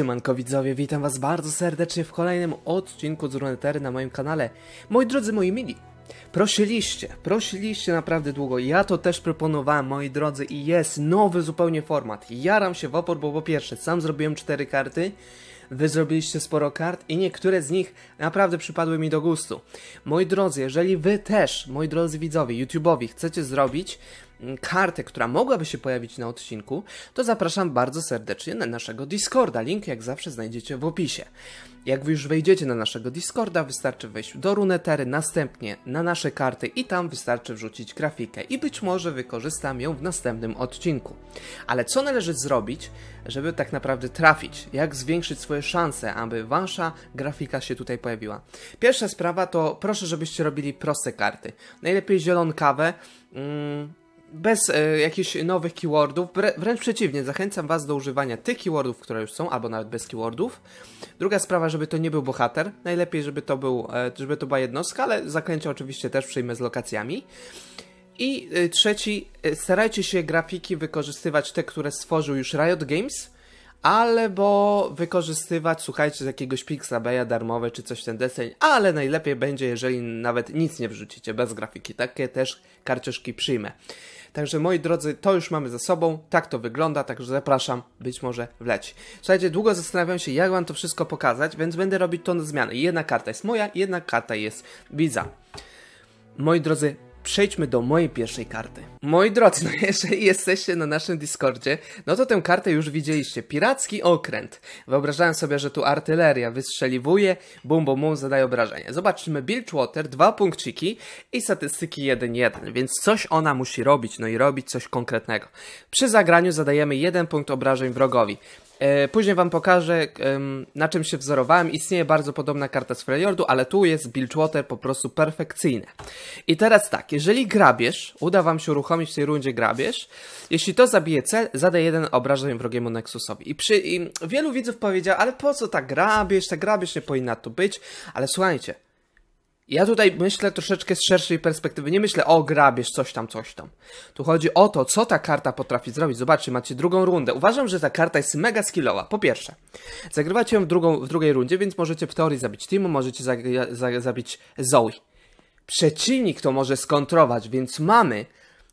Siemanko widzowie, witam was bardzo serdecznie w kolejnym odcinku z Runetery na moim kanale. Moi drodzy, moi mili, prosiliście, prosiliście naprawdę długo, ja to też proponowałem, moi drodzy, i jest nowy zupełnie format. Jaram się w opór, bo po pierwsze, sam zrobiłem cztery karty, Wy zrobiliście sporo kart i niektóre z nich naprawdę przypadły mi do gustu. Moi drodzy, jeżeli Wy też, moi drodzy widzowie, YouTube'owi chcecie zrobić mm, kartę, która mogłaby się pojawić na odcinku, to zapraszam bardzo serdecznie na naszego Discorda. Link jak zawsze znajdziecie w opisie. Jak wy już wejdziecie na naszego Discorda, wystarczy wejść do Runetery, następnie na nasze karty i tam wystarczy wrzucić grafikę i być może wykorzystam ją w następnym odcinku. Ale co należy zrobić, żeby tak naprawdę trafić? Jak zwiększyć swoje szanse, aby wasza grafika się tutaj pojawiła? Pierwsza sprawa to proszę, żebyście robili proste karty. Najlepiej zielonkawe, mm, bez e, jakichś nowych keywordów, wręcz przeciwnie, zachęcam Was do używania tych keywordów, które już są, albo nawet bez keywordów. Druga sprawa, żeby to nie był bohater, najlepiej, żeby to, był, e, żeby to była jednostka, ale zaklęcia oczywiście też przyjmę z lokacjami. I e, trzeci, e, starajcie się grafiki wykorzystywać te, które stworzył już Riot Games, albo wykorzystywać, słuchajcie, z jakiegoś Pixabaya darmowe czy coś w ten deseń, ale najlepiej będzie, jeżeli nawet nic nie wrzucicie bez grafiki. Takie też karciuszki przyjmę. Także moi drodzy, to już mamy za sobą, tak to wygląda, także zapraszam, być może wlecie. Słuchajcie, długo zastanawiam się, jak wam to wszystko pokazać, więc będę robić to na zmianę. Jedna karta jest moja, jedna karta jest widza. Moi drodzy, przejdźmy do mojej pierwszej karty. Moi drodzy, no jeżeli jesteście na naszym Discordzie, no to tę kartę już widzieliście. Piracki okręt. Wyobrażałem sobie, że tu artyleria wystrzeliwuje, bum bum bum, zadaje obrażenie. Zobaczmy, Bilgewater, dwa punkciki i statystyki 1-1, więc coś ona musi robić, no i robić coś konkretnego. Przy zagraniu zadajemy jeden punkt obrażeń wrogowi. E, później wam pokażę, na czym się wzorowałem. Istnieje bardzo podobna karta z Freljordu, ale tu jest Bilgewater po prostu perfekcyjne. I teraz tak, jeżeli grabiesz, uda wam się uruchomić w tej rundzie grabiesz. jeśli to zabije cel, zadaj jeden obrażeń wrogiemu Nexusowi. I, przy, I wielu widzów powiedział, ale po co ta grabiesz, ta grabiesz, nie powinna tu być, ale słuchajcie, ja tutaj myślę troszeczkę z szerszej perspektywy. Nie myślę, o grabiesz coś tam, coś tam. Tu chodzi o to, co ta karta potrafi zrobić. Zobaczcie, macie drugą rundę. Uważam, że ta karta jest mega skillowa. Po pierwsze, zagrywacie ją w, drugą, w drugiej rundzie, więc możecie w teorii zabić Timu, możecie za, za, zabić Zoe. Przeciwnik to może skontrować, więc mamy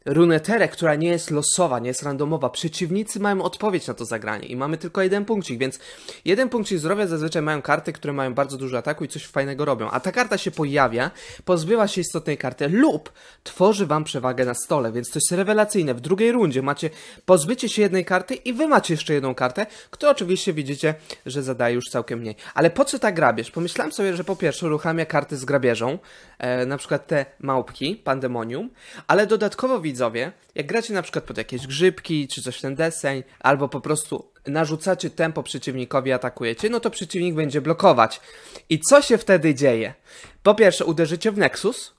runeterę, która nie jest losowa, nie jest randomowa. Przeciwnicy mają odpowiedź na to zagranie i mamy tylko jeden punkcik, więc jeden punkcik zdrowia zazwyczaj mają karty, które mają bardzo dużo ataku i coś fajnego robią. A ta karta się pojawia, pozbywa się istotnej karty lub tworzy wam przewagę na stole, więc to jest rewelacyjne. W drugiej rundzie macie pozbycie się jednej karty i wy macie jeszcze jedną kartę, która oczywiście widzicie, że zadaje już całkiem mniej. Ale po co ta grabież? Pomyślałem sobie, że po pierwsze uruchamia karty z grabieżą, e, na przykład te małpki, pandemonium, ale dodatkowo widzę, widzowie, jak gracie na przykład pod jakieś grzybki czy coś w ten deseń, albo po prostu narzucacie tempo przeciwnikowi, atakujecie, no to przeciwnik będzie blokować. I co się wtedy dzieje? Po pierwsze uderzycie w Nexus,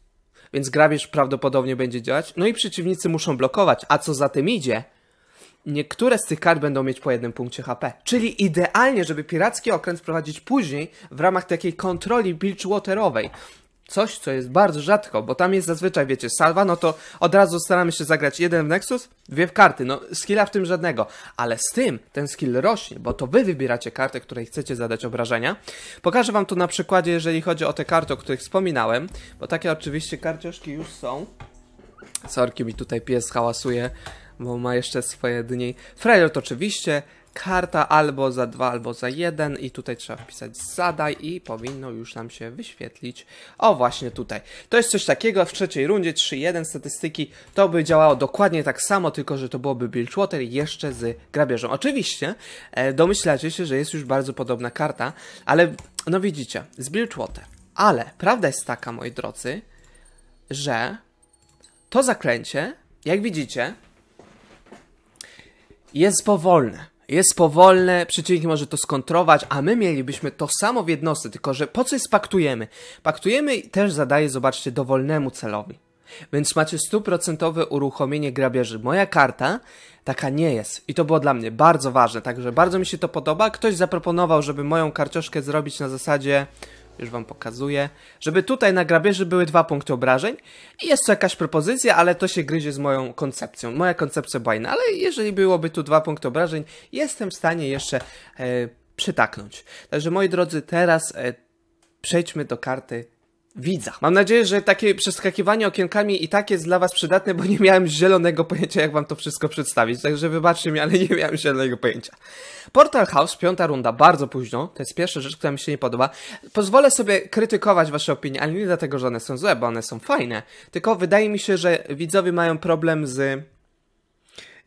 więc grabież prawdopodobnie będzie działać, no i przeciwnicy muszą blokować, a co za tym idzie? Niektóre z tych kart będą mieć po jednym punkcie HP. Czyli idealnie, żeby piracki okręt wprowadzić później w ramach takiej kontroli bilgewaterowej coś, co jest bardzo rzadko, bo tam jest zazwyczaj, wiecie, salwa, no to od razu staramy się zagrać jeden w Nexus, dwie w karty, no skilla w tym żadnego, ale z tym ten skill rośnie, bo to wy wybieracie kartę, której chcecie zadać obrażenia. Pokażę wam to na przykładzie, jeżeli chodzi o te karty, o których wspominałem, bo takie oczywiście karcioszki już są. Sorki mi tutaj pies hałasuje, bo ma jeszcze swoje dni. Freljord oczywiście, karta albo za dwa, albo za jeden i tutaj trzeba wpisać zadaj i powinno już nam się wyświetlić. O właśnie tutaj. To jest coś takiego w trzeciej rundzie 3-1 statystyki. To by działało dokładnie tak samo, tylko że to byłoby Bilgewater jeszcze z grabieżą. Oczywiście e, domyślacie się, że jest już bardzo podobna karta, ale no widzicie, z Bilgewater. Ale prawda jest taka, moi drodzy, że to zaklęcie, jak widzicie, jest powolne jest powolne, przeciwnik może to skontrować, a my mielibyśmy to samo w jednostce, tylko że po co jest paktujemy? Paktujemy też zadaje, zobaczcie, dowolnemu celowi. Więc macie stuprocentowe uruchomienie grabieży. Moja karta taka nie jest. I to było dla mnie bardzo ważne, także bardzo mi się to podoba. Ktoś zaproponował, żeby moją karcioszkę zrobić na zasadzie już wam pokazuję, żeby tutaj na grabieży były dwa punkty obrażeń i jest to jakaś propozycja, ale to się gryzie z moją koncepcją. Moja koncepcja bajna. ale jeżeli byłoby tu dwa punkty obrażeń, jestem w stanie jeszcze e, przytaknąć. Także moi drodzy, teraz e, przejdźmy do karty widza. Mam nadzieję, że takie przeskakiwanie okienkami i tak jest dla was przydatne, bo nie miałem zielonego pojęcia, jak wam to wszystko przedstawić, także wybaczcie mi, ale nie miałem zielonego pojęcia. Portal House, piąta runda, bardzo późno, to jest pierwsza rzecz, która mi się nie podoba. Pozwolę sobie krytykować wasze opinie, ale nie dlatego, że one są złe, bo one są fajne, tylko wydaje mi się, że widzowie mają problem z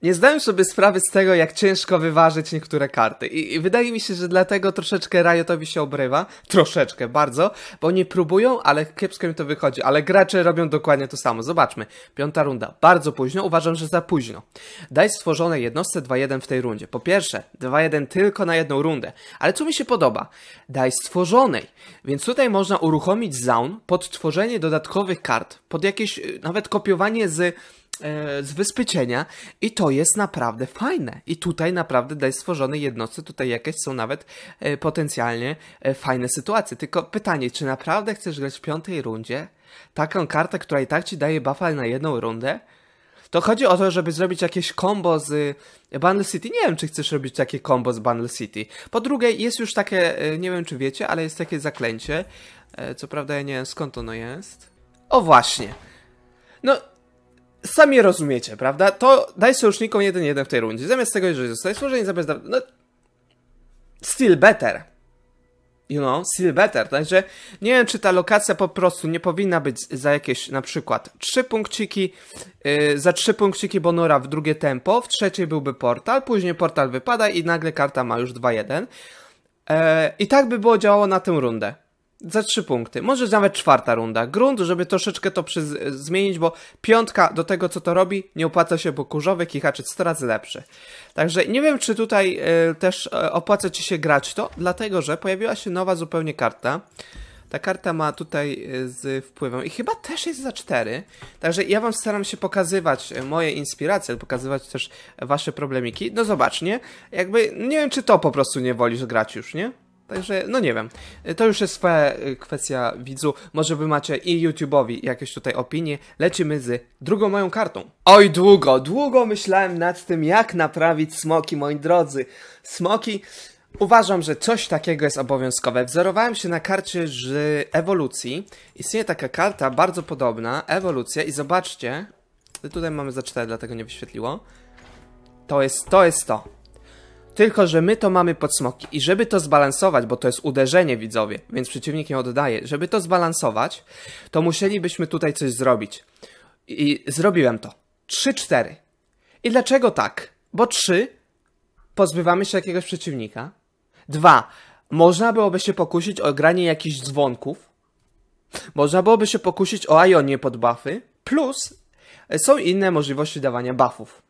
nie zdałem sobie sprawy z tego, jak ciężko wyważyć niektóre karty. I, I, wydaje mi się, że dlatego troszeczkę Riotowi się obrywa. Troszeczkę, bardzo. Bo oni próbują, ale kiepsko mi to wychodzi. Ale gracze robią dokładnie to samo. Zobaczmy. Piąta runda. Bardzo późno. Uważam, że za późno. Daj stworzone jednostce 2-1 w tej rundzie. Po pierwsze, 2-1 tylko na jedną rundę. Ale co mi się podoba? Daj stworzonej. Więc tutaj można uruchomić zaun pod tworzenie dodatkowych kart. Pod jakieś y, nawet kopiowanie z E, z wyspyczenia i to jest naprawdę fajne. I tutaj naprawdę daj stworzone jednostce, tutaj jakieś są nawet e, potencjalnie e, fajne sytuacje. Tylko pytanie, czy naprawdę chcesz grać w piątej rundzie taką kartę, która i tak ci daje buffa na jedną rundę? To chodzi o to, żeby zrobić jakieś combo z Bundle City. Nie wiem, czy chcesz robić takie combo z Bundle City. Po drugie, jest już takie, nie wiem czy wiecie, ale jest takie zaklęcie. Co prawda ja nie wiem skąd ono jest. O właśnie. No, sami rozumiecie, prawda? To daj sojusznikom 1-1 w tej rundzie. Zamiast tego, jeżeli zostaje służenie, zamiast... No, still better. You know, still better. Także nie wiem, czy ta lokacja po prostu nie powinna być za jakieś na przykład trzy punkciki, yy, za trzy punkciki Bonora w drugie tempo, w trzeciej byłby portal, później portal wypada i nagle karta ma już 2-1. Yy, e, I tak by było działało na tę rundę za trzy punkty. Może nawet czwarta runda. Grunt, żeby troszeczkę to przy- zmienić, bo piątka do tego, co to robi, nie opłaca się, bo kurzowy kichaczy jest 100 razy lepszy. Także nie wiem, czy tutaj y, też y, opłaca ci się grać to, dlatego, że pojawiła się nowa zupełnie karta. Ta karta ma tutaj e, z wpływem i chyba też jest za 4. Także ja wam staram się pokazywać moje inspiracje, pokazywać też wasze problemiki. No zobacz, nie? Jakby nie wiem, czy to po prostu nie wolisz grać już, nie? Także, no nie wiem. To już jest swoja kwestia widzu. Może wy macie i YouTube'owi jakieś tutaj opinie. Lecimy z drugą moją kartą. Oj, długo, długo myślałem nad tym, jak naprawić smoki, moi drodzy. Smoki... Uważam, że coś takiego jest obowiązkowe. Wzorowałem się na karcie z ewolucji. Istnieje taka karta bardzo podobna, ewolucja i zobaczcie. Tutaj mamy za 4, dlatego nie wyświetliło. To jest to. Jest to. Tylko, że my to mamy pod smoki i żeby to zbalansować, bo to jest uderzenie widzowie, więc przeciwnik nie oddaje, żeby to zbalansować, to musielibyśmy tutaj coś zrobić. I zrobiłem to. 3-4. I dlaczego tak? Bo 3 pozbywamy się jakiegoś przeciwnika. 2. Można byłoby się pokusić o granie jakichś dzwonków. Można byłoby się pokusić o Ionie pod buffy. Plus są inne możliwości dawania buffów.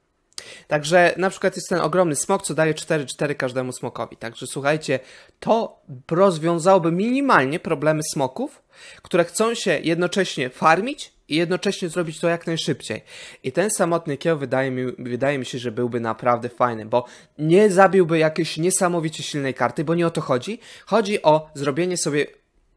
Także na przykład jest ten ogromny smok, co daje 4-4 każdemu smokowi. Także słuchajcie, to rozwiązałoby minimalnie problemy smoków, które chcą się jednocześnie farmić i jednocześnie zrobić to jak najszybciej. I ten samotny kieł wydaje mi, wydaje mi się, że byłby naprawdę fajny, bo nie zabiłby jakiejś niesamowicie silnej karty, bo nie o to chodzi. Chodzi o zrobienie sobie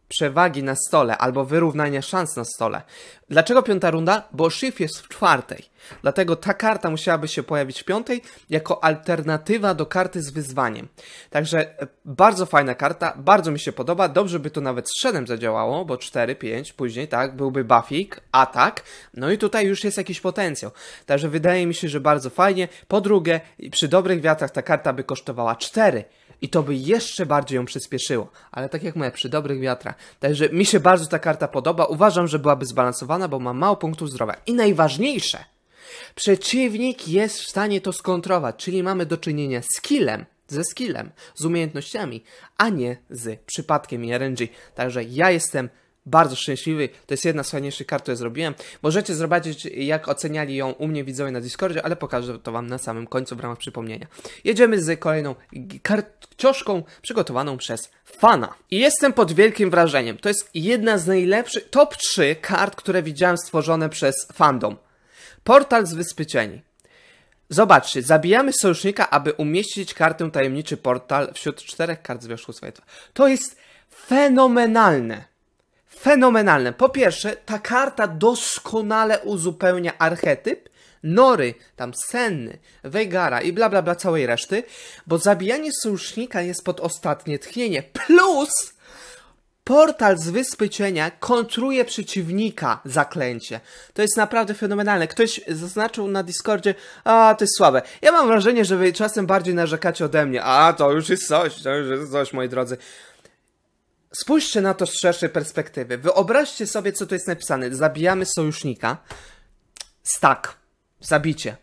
przewagi na stole albo wyrównania szans na stole. Dlaczego piąta runda? Bo shift jest w czwartej. Dlatego ta karta musiałaby się pojawić w piątej jako alternatywa do karty z wyzwaniem. Także e, bardzo fajna karta, bardzo mi się podoba. Dobrze by to nawet z 7 zadziałało, bo 4, 5 później, tak, byłby buffik, atak. No i tutaj już jest jakiś potencjał. Także wydaje mi się, że bardzo fajnie. Po drugie, przy dobrych wiatrach ta karta by kosztowała 4 i to by jeszcze bardziej ją przyspieszyło. Ale tak jak mówię, przy dobrych wiatrach. Także mi się bardzo ta karta podoba. Uważam, że byłaby zbalansowana, bo ma mało punktów zdrowia. I najważniejsze, przeciwnik jest w stanie to skontrować, czyli mamy do czynienia z killem, ze skillem, z umiejętnościami, a nie z przypadkiem i RNG. Także ja jestem bardzo szczęśliwy. To jest jedna z fajniejszych kart, które zrobiłem. Możecie zobaczyć, jak oceniali ją u mnie widzowie na Discordzie, ale pokażę to Wam na samym końcu w ramach przypomnienia. Jedziemy z kolejną karcioszką przygotowaną przez fana. I jestem pod wielkim wrażeniem. To jest jedna z najlepszych, top 3 kart, które widziałem stworzone przez fandom. Portal z Wyspy Cieni. Zobaczcie, zabijamy sojusznika, aby umieścić kartę tajemniczy portal wśród czterech kart z wierzchu Swajtwa. To jest fenomenalne fenomenalne. Po pierwsze, ta karta doskonale uzupełnia archetyp Nory, tam Senny, Wegara i bla bla bla całej reszty, bo zabijanie sojusznika jest pod ostatnie tchnienie. Plus portal z Wyspy Cienia kontruje przeciwnika zaklęcie. To jest naprawdę fenomenalne. Ktoś zaznaczył na Discordzie, a to jest słabe. Ja mam wrażenie, że wy czasem bardziej narzekacie ode mnie. A to już jest coś, to już jest coś, moi drodzy spójrzcie na to z szerszej perspektywy. Wyobraźcie sobie, co tu jest napisane. Zabijamy sojusznika. Stak. Zabicie.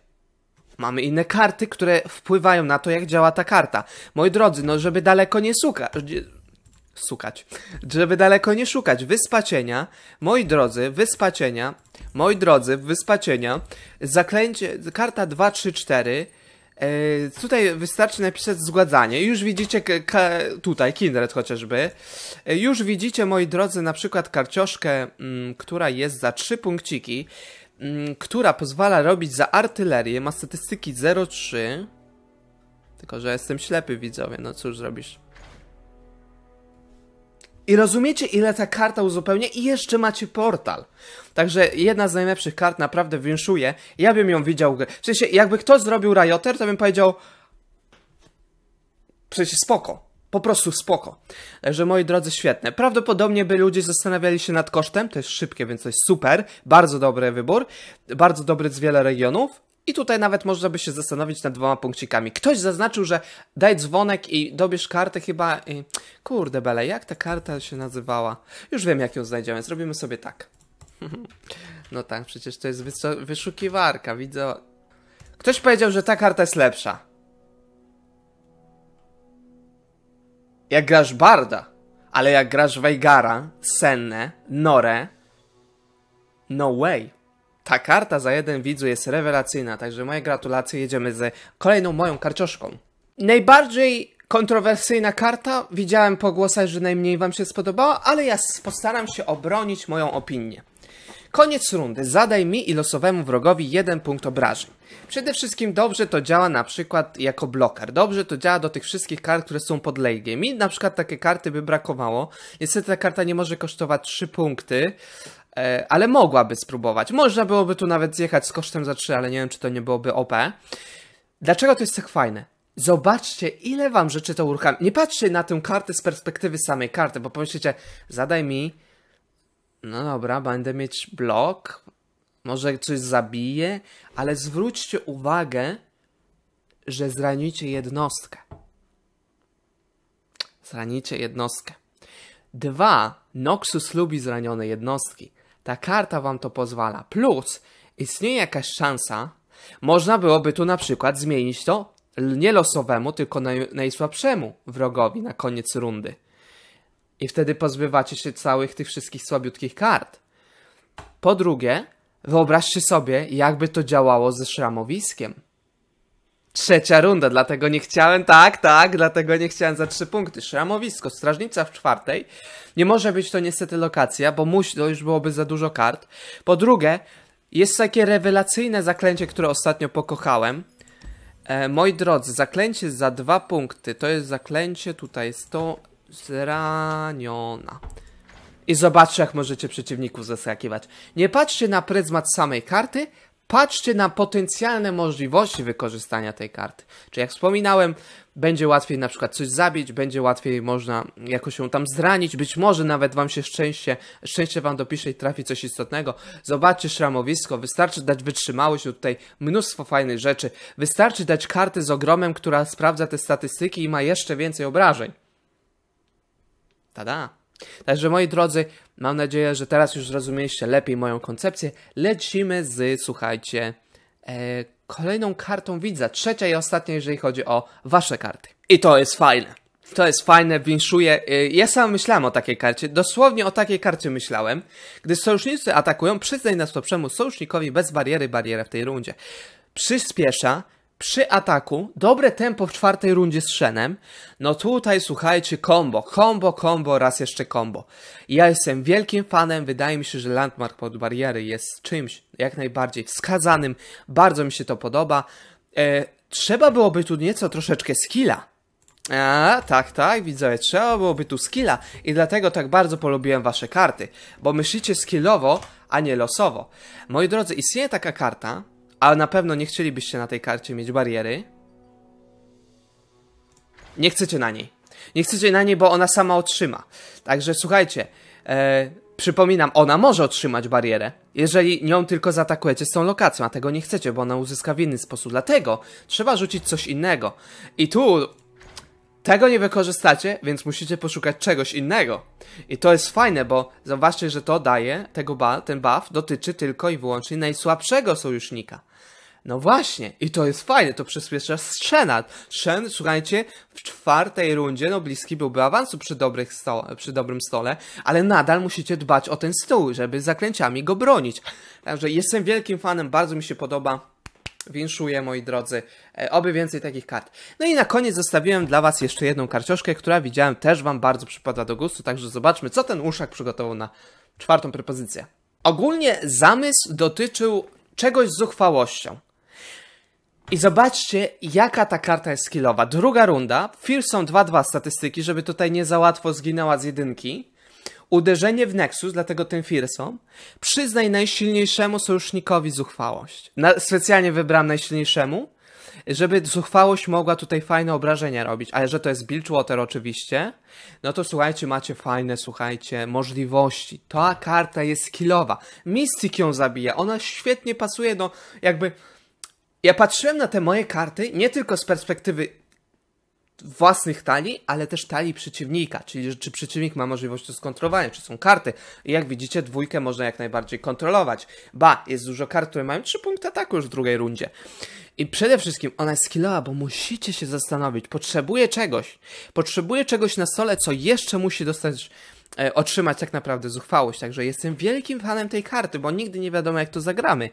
Mamy inne karty, które wpływają na to, jak działa ta karta. Moi drodzy, no żeby daleko nie szukać, Sukać. Żeby daleko nie szukać. Wyspacienia. Moi drodzy, wyspacienia. Moi drodzy, wyspacienia. Zaklęcie. Karta 2, 3, 4 E, tutaj wystarczy napisać zgładzanie. Już widzicie, tutaj Kindred chociażby. E, już widzicie, moi drodzy, na przykład karcioszkę, mm, która jest za 3 punkciki, mm, która pozwala robić za artylerię. Ma statystyki 0,3. Tylko, że jestem ślepy, widzowie. No cóż zrobisz. I rozumiecie, ile ta karta uzupełnia i jeszcze macie portal. Także jedna z najlepszych kart naprawdę winszuje. Ja bym ją widział. W sensie, jakby ktoś zrobił Rioter, to bym powiedział... Przecież spoko. Po prostu spoko. Także moi drodzy, świetne. Prawdopodobnie by ludzie zastanawiali się nad kosztem, to jest szybkie, więc to jest super. Bardzo dobry wybór, bardzo dobry z wiele regionów. I tutaj nawet można by się zastanowić nad dwoma punkcikami. Ktoś zaznaczył, że daj dzwonek i dobierz kartę chyba... I... Kurde bele, jak ta karta się nazywała? Już wiem jak ją znajdziemy, zrobimy sobie tak. no tak, przecież to jest wyszukiwarka, widzę... Ktoś powiedział, że ta karta jest lepsza. Jak grasz Barda, ale jak grasz Weigara, Senne, Nore... No way ta karta za jeden widzu jest rewelacyjna, także moje gratulacje, jedziemy z kolejną moją karcioszką. Najbardziej kontrowersyjna karta, widziałem po głosach, że najmniej wam się spodobała, ale ja postaram się obronić moją opinię. Koniec rundy. Zadaj mi i losowemu wrogowi jeden punkt obrażeń. Przede wszystkim dobrze to działa na przykład jako blokar. Dobrze to działa do tych wszystkich kart, które są pod Mi na przykład takie karty by brakowało. Niestety ta karta nie może kosztować 3 punkty, e, ale mogłaby spróbować. Można byłoby tu nawet zjechać z kosztem za 3, ale nie wiem, czy to nie byłoby OP. Dlaczego to jest tak fajne? Zobaczcie, ile wam rzeczy to uruchamia. Nie patrzcie na tę kartę z perspektywy samej karty, bo pomyślicie, zadaj mi no dobra, będę mieć blok, może coś zabiję, ale zwróćcie uwagę, że zranicie jednostkę. Zranicie jednostkę. Dwa, Noxus lubi zranione jednostki. Ta karta wam to pozwala. Plus, istnieje jakaś szansa, można byłoby tu na przykład zmienić to nie losowemu, tylko naj, najsłabszemu wrogowi na koniec rundy. I wtedy pozbywacie się całych tych wszystkich słabiutkich kart. Po drugie, wyobraźcie sobie, jakby to działało ze szramowiskiem. Trzecia runda, dlatego nie chciałem, tak, tak, dlatego nie chciałem za trzy punkty. Szramowisko, strażnica w czwartej. Nie może być to niestety lokacja, bo musi, to już byłoby za dużo kart. Po drugie, jest takie rewelacyjne zaklęcie, które ostatnio pokochałem. E, moi drodzy, zaklęcie za dwa punkty, to jest zaklęcie, tutaj jest to, zraniona. I zobaczcie, jak możecie przeciwników zaskakiwać. Nie patrzcie na pryzmat samej karty, patrzcie na potencjalne możliwości wykorzystania tej karty. Czyli jak wspominałem, będzie łatwiej na przykład coś zabić, będzie łatwiej można jakoś ją tam zranić, być może nawet wam się szczęście, szczęście wam dopisze i trafi coś istotnego. Zobaczcie szramowisko, wystarczy dać wytrzymałość, tutaj mnóstwo fajnych rzeczy. Wystarczy dać kartę z ogromem, która sprawdza te statystyki i ma jeszcze więcej obrażeń. Tada! Także moi drodzy, mam nadzieję, że teraz już zrozumieliście lepiej moją koncepcję. Lecimy z, słuchajcie, e, kolejną kartą widza. Trzecia i ostatnia, jeżeli chodzi o wasze karty. I to jest fajne. To jest fajne, winszuję. E, ja sam myślałem o takiej karcie, dosłownie o takiej karcie myślałem. Gdy sojusznicy atakują, przyznaj nas poprzemu sojusznikowi bez bariery barierę w tej rundzie. Przyspiesza, przy ataku, dobre tempo w czwartej rundzie z Shenem, no tutaj słuchajcie, combo, combo, combo, raz jeszcze combo. Ja jestem wielkim fanem, wydaje mi się, że Landmark pod bariery jest czymś jak najbardziej wskazanym, bardzo mi się to podoba. E, trzeba byłoby tu nieco troszeczkę skilla. A, tak, tak, widzę, trzeba byłoby tu skilla i dlatego tak bardzo polubiłem wasze karty, bo myślicie skillowo, a nie losowo. Moi drodzy, istnieje taka karta, ale na pewno nie chcielibyście na tej karcie mieć bariery. Nie chcecie na niej. Nie chcecie na niej, bo ona sama otrzyma. Także słuchajcie, e, przypominam, ona może otrzymać barierę, jeżeli nią tylko zaatakujecie z tą lokacją, a tego nie chcecie, bo ona uzyska w inny sposób. Dlatego trzeba rzucić coś innego. I tu tego nie wykorzystacie, więc musicie poszukać czegoś innego. I to jest fajne, bo zauważcie, że to daje, tego ba ten buff dotyczy tylko i wyłącznie najsłabszego sojusznika. No właśnie, i to jest fajne, to przyspiesza Szenat. Shen, słuchajcie, w czwartej rundzie, no bliski byłby awansu przy, dobrych sto przy dobrym stole, ale nadal musicie dbać o ten stół, żeby zaklęciami go bronić. Także jestem wielkim fanem, bardzo mi się podoba. Winszuję, moi drodzy, e, oby więcej takich kart. No i na koniec zostawiłem dla Was jeszcze jedną karcioszkę, która widziałem też Wam bardzo przypada do gustu, także zobaczmy, co ten uszak przygotował na czwartą propozycję. Ogólnie zamysł dotyczył czegoś z zuchwałością. I zobaczcie, jaka ta karta jest skillowa. Druga runda, Fear 2-2 statystyki, żeby tutaj nie za łatwo zginęła z jedynki. Uderzenie w Nexus, dlatego tym Fearsom. Przyznaj najsilniejszemu sojusznikowi zuchwałość. Na, specjalnie wybrałem najsilniejszemu, żeby zuchwałość mogła tutaj fajne obrażenia robić. Ale że to jest Bilgewater oczywiście, no to słuchajcie, macie fajne, słuchajcie, możliwości. Ta karta jest skillowa. Mystic ją zabija, ona świetnie pasuje do no jakby ja patrzyłem na te moje karty nie tylko z perspektywy własnych talii, ale też talii przeciwnika, czyli czy przeciwnik ma możliwość to skontrolowania, czy są karty. I jak widzicie, dwójkę można jak najbardziej kontrolować. Ba, jest dużo kart, które mają 3 punkty ataku już w drugiej rundzie. I przede wszystkim ona jest skillowa, bo musicie się zastanowić. Potrzebuje czegoś. Potrzebuje czegoś na stole, co jeszcze musi dostać E, otrzymać tak naprawdę zuchwałość. Także jestem wielkim fanem tej karty, bo nigdy nie wiadomo, jak to zagramy.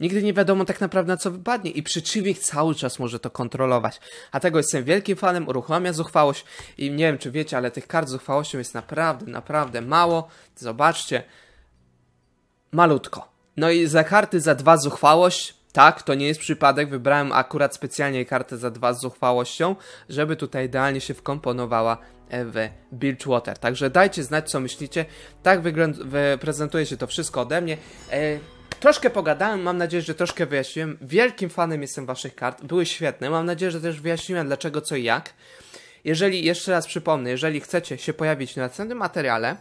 Nigdy nie wiadomo tak naprawdę, na co wypadnie i przeciwnik cały czas może to kontrolować. A tego jestem wielkim fanem, uruchamia zuchwałość i nie wiem, czy wiecie, ale tych kart z zuchwałością jest naprawdę, naprawdę mało. Zobaczcie. Malutko. No i za karty za dwa zuchwałość tak, to nie jest przypadek, wybrałem akurat specjalnie kartę za dwa z zuchwałością, żeby tutaj idealnie się wkomponowała w Birchwater. Także dajcie znać, co myślicie. Tak prezentuje się to wszystko ode mnie. E, troszkę pogadałem, mam nadzieję, że troszkę wyjaśniłem. Wielkim fanem jestem waszych kart, były świetne. Mam nadzieję, że też wyjaśniłem dlaczego, co i jak. Jeżeli, jeszcze raz przypomnę, jeżeli chcecie się pojawić na następnym materiale,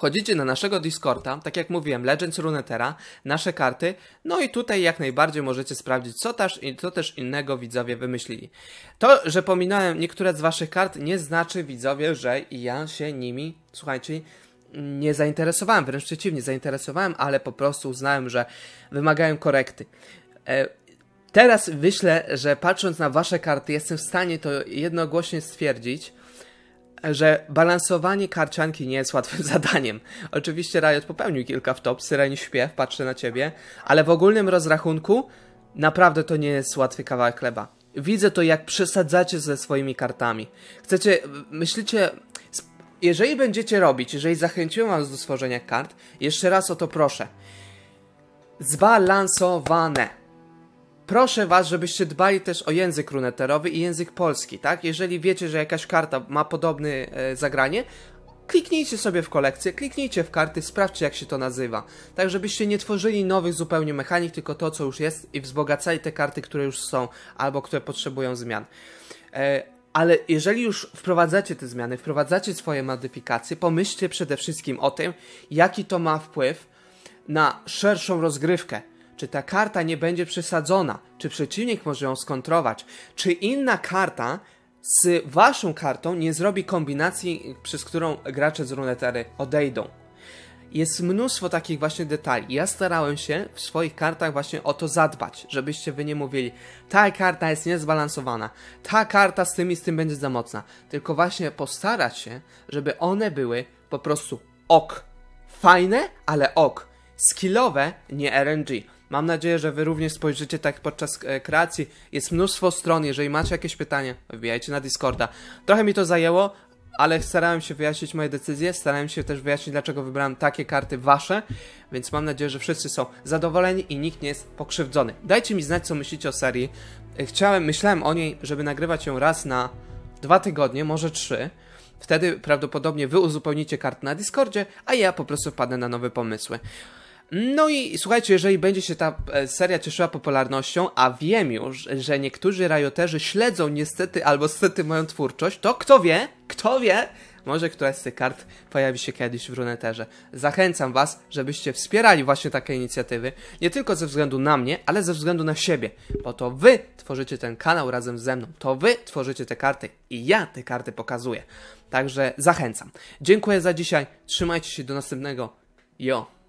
Wchodzicie na naszego Discorda, tak jak mówiłem, Legends Runetera, nasze karty, no i tutaj jak najbardziej możecie sprawdzić, co też, co też innego widzowie wymyślili. To, że pominąłem niektóre z waszych kart, nie znaczy widzowie, że ja się nimi, słuchajcie, nie zainteresowałem, wręcz przeciwnie, zainteresowałem, ale po prostu uznałem, że wymagają korekty. E, teraz myślę, że patrząc na wasze karty, jestem w stanie to jednogłośnie stwierdzić, że balansowanie karcianki nie jest łatwym zadaniem. Oczywiście Riot popełnił kilka wtop, syreni śpiew, patrzę na ciebie, ale w ogólnym rozrachunku naprawdę to nie jest łatwy kawałek chleba. Widzę to, jak przesadzacie ze swoimi kartami. Chcecie, myślicie, jeżeli będziecie robić, jeżeli zachęciłem was do stworzenia kart, jeszcze raz o to proszę. Zbalansowane proszę was, żebyście dbali też o język runeterowy i język polski, tak? Jeżeli wiecie, że jakaś karta ma podobne zagranie, kliknijcie sobie w kolekcję, kliknijcie w karty, sprawdźcie jak się to nazywa. Tak, żebyście nie tworzyli nowych zupełnie mechanik, tylko to co już jest i wzbogacali te karty, które już są albo które potrzebują zmian. E, ale jeżeli już wprowadzacie te zmiany, wprowadzacie swoje modyfikacje, pomyślcie przede wszystkim o tym, jaki to ma wpływ na szerszą rozgrywkę, czy ta karta nie będzie przesadzona, czy przeciwnik może ją skontrować, czy inna karta z waszą kartą nie zrobi kombinacji, przez którą gracze z runetery odejdą. Jest mnóstwo takich właśnie detali. Ja starałem się w swoich kartach właśnie o to zadbać, żebyście wy nie mówili, ta karta jest niezbalansowana, ta karta z tym i z tym będzie za mocna. Tylko właśnie postarać się, żeby one były po prostu ok. Fajne, ale ok. Skillowe, nie RNG. Mam nadzieję, że Wy również spojrzycie tak podczas e, kreacji. Jest mnóstwo stron, jeżeli macie jakieś pytania, wbijajcie na Discorda. Trochę mi to zajęło, ale starałem się wyjaśnić moje decyzje, starałem się też wyjaśnić, dlaczego wybrałem takie karty wasze, więc mam nadzieję, że wszyscy są zadowoleni i nikt nie jest pokrzywdzony. Dajcie mi znać, co myślicie o serii. E, chciałem, myślałem o niej, żeby nagrywać ją raz na dwa tygodnie, może trzy. Wtedy prawdopodobnie wy uzupełnicie karty na Discordzie, a ja po prostu wpadnę na nowe pomysły. No i słuchajcie, jeżeli będzie się ta e, seria cieszyła popularnością, a wiem już, że niektórzy rajoterzy śledzą niestety albo stety moją twórczość, to kto wie, kto wie, może któraś z tych kart pojawi się kiedyś w Runeterze. Zachęcam Was, żebyście wspierali właśnie takie inicjatywy, nie tylko ze względu na mnie, ale ze względu na siebie, bo to Wy tworzycie ten kanał razem ze mną, to Wy tworzycie te karty i ja te karty pokazuję. Także zachęcam. Dziękuję za dzisiaj, trzymajcie się do następnego. Jo!